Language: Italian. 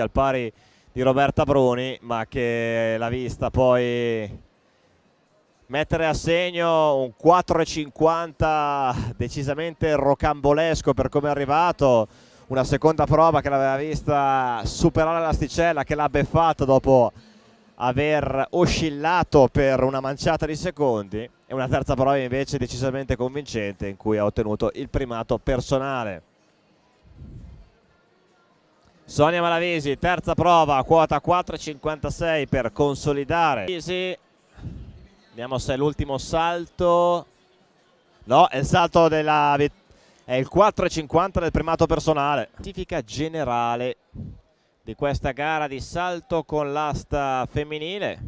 al pari di Roberta Bruni ma che l'ha vista poi mettere a segno un 4,50 decisamente rocambolesco per come è arrivato una seconda prova che l'aveva vista superare l'asticella che l'ha beffato dopo aver oscillato per una manciata di secondi e una terza prova invece decisamente convincente in cui ha ottenuto il primato personale Sonia Malavisi, terza prova, quota 4,56 per consolidare. Vediamo se è l'ultimo salto. No, è il salto della è il 4,50 del primato personale. Notifica generale di questa gara di salto con l'asta femminile.